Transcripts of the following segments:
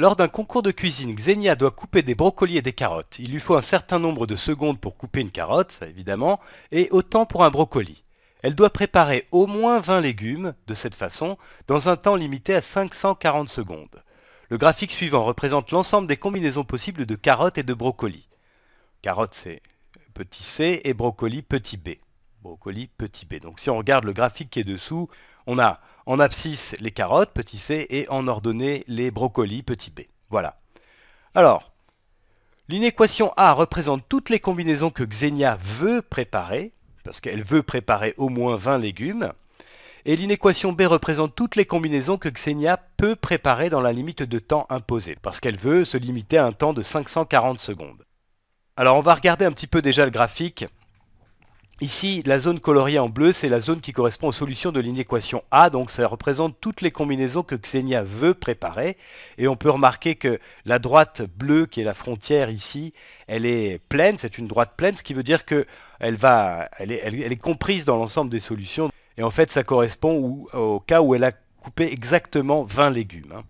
Lors d'un concours de cuisine, Xenia doit couper des brocolis et des carottes. Il lui faut un certain nombre de secondes pour couper une carotte, ça évidemment, et autant pour un brocoli. Elle doit préparer au moins 20 légumes, de cette façon, dans un temps limité à 540 secondes. Le graphique suivant représente l'ensemble des combinaisons possibles de carottes et de brocolis. Carotte c'est petit c et brocoli petit b. Brocoli petit b. Donc si on regarde le graphique qui est dessous, on a en abscisse les carottes, petit c, et en ordonnée les brocolis, petit b. Voilà. Alors, l'inéquation A représente toutes les combinaisons que Xenia veut préparer, parce qu'elle veut préparer au moins 20 légumes, et l'inéquation B représente toutes les combinaisons que Xenia peut préparer dans la limite de temps imposée, parce qu'elle veut se limiter à un temps de 540 secondes. Alors on va regarder un petit peu déjà le graphique Ici, la zone coloriée en bleu, c'est la zone qui correspond aux solutions de l'inéquation A, donc ça représente toutes les combinaisons que Xenia veut préparer. Et on peut remarquer que la droite bleue, qui est la frontière ici, elle est pleine, c'est une droite pleine, ce qui veut dire qu'elle elle est, comprise dans l'ensemble des solutions. Et en fait, ça correspond au, cas où elle a coupé exactement 20 légumes. Hein.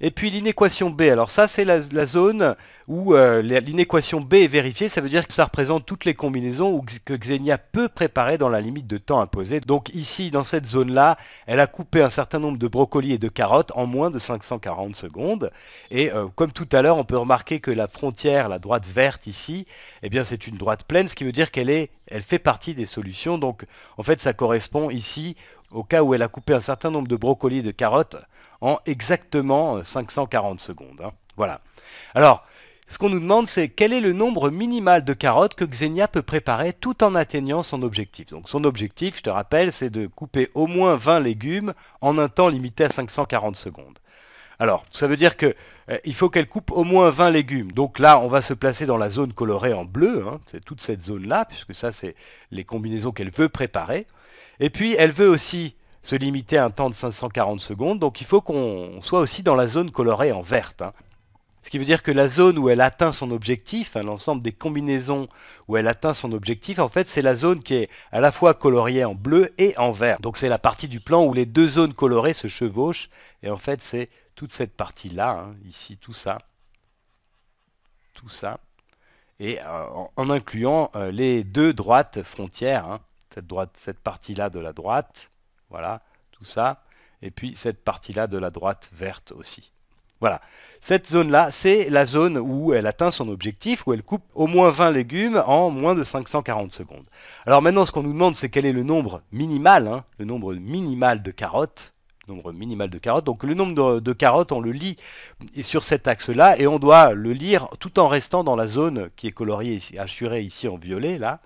Et puis l'inéquation B, alors ça c'est la, zone où euh, l'inéquation B est vérifiée, ça veut dire que ça représente toutes les combinaisons où, que Xenia peut préparer dans la limite de temps imposée. Donc ici, dans cette zone-là, elle a coupé un certain nombre de brocolis et de carottes en moins de 540 secondes. Et euh, comme tout à l'heure, on peut remarquer que la frontière, la droite verte ici, eh bien c'est une droite pleine, ce qui veut dire qu'elle est, elle fait partie des solutions. Donc en fait, ça correspond ici au cas où elle a coupé un certain nombre de brocolis de carottes en exactement 540 euh, secondes. Hein. Voilà. Alors, ce qu'on nous demande, c'est quel est le nombre minimal de carottes que Xenia peut préparer tout en atteignant son objectif. Donc son objectif, je te rappelle, c'est de couper au moins 20 légumes en un temps limité à 540 secondes. Alors, ça veut dire qu'il euh, il faut qu'elle coupe au moins 20 légumes. Donc là, on va se placer dans la zone colorée en bleu. Hein. c'est toute cette zone-là, puisque ça, c'est les combinaisons qu'elle veut préparer. Et puis, elle veut aussi se limiter à un temps de 540 secondes, donc il faut qu'on soit aussi dans la zone colorée en verte. Hein. Ce qui veut dire que la zone où elle atteint son objectif, hein, l'ensemble des combinaisons où elle atteint son objectif, en fait, c'est la zone qui est à la fois coloriée en bleu et en vert. Donc c'est la partie du plan où les deux zones colorées se chevauchent. Et en fait, c'est toute cette partie-là, hein, ici, tout ça. Tout ça. Et euh, en, incluant euh, les deux droites frontières, cette, partie-là de la droite, voilà, tout ça, et puis cette partie-là de la droite verte aussi. Voilà, cette zone-là, c'est la zone où elle atteint son objectif, où elle coupe au moins 20 légumes en moins de 540 secondes. Alors maintenant, ce qu'on nous demande, c'est quel est le nombre minimal, hein, le nombre minimal de carottes nombre minimal de carottes. Donc le nombre de, carottes, on le lit sur cet axe-là, et on doit le lire tout en restant dans la zone qui est coloriée, ici, assurée ici en violet, là.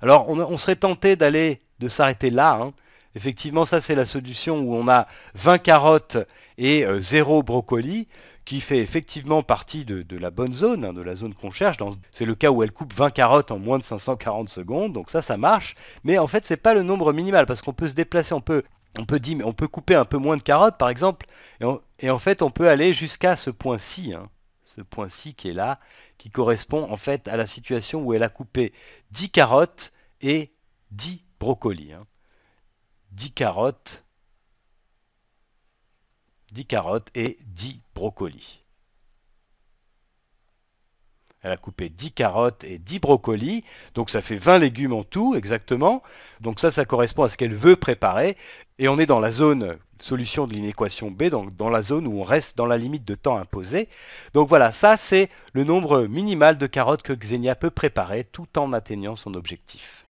Alors on, serait tenté d'aller, de s'arrêter là, hein. Effectivement, ça c'est la solution où on a 20 carottes et 0 euh, brocoli, qui fait effectivement partie de, la bonne zone, hein, de la zone qu'on cherche. C'est le cas où elle coupe 20 carottes en moins de 540 secondes, donc ça, ça marche. Mais en fait, c'est pas le nombre minimal, parce qu'on peut se déplacer, on peut on peut, dire, on peut couper un peu moins de carottes, par exemple, et, en fait, on peut aller jusqu'à ce point-ci, hein. ce point-ci qui est là, qui correspond en fait à la situation où elle a coupé 10 carottes et 10 brocolis. 10 hein. carottes, 10 carottes et 10 brocolis. Elle a coupé 10 carottes et 10 brocolis. Donc ça fait 20 légumes en tout, exactement. Donc ça, ça correspond à ce qu'elle veut préparer. Et on est dans la zone solution de l'inéquation B, donc dans la zone où on reste dans la limite de temps imposée. Donc voilà, ça c'est le nombre minimal de carottes que Xenia peut préparer tout en atteignant son objectif.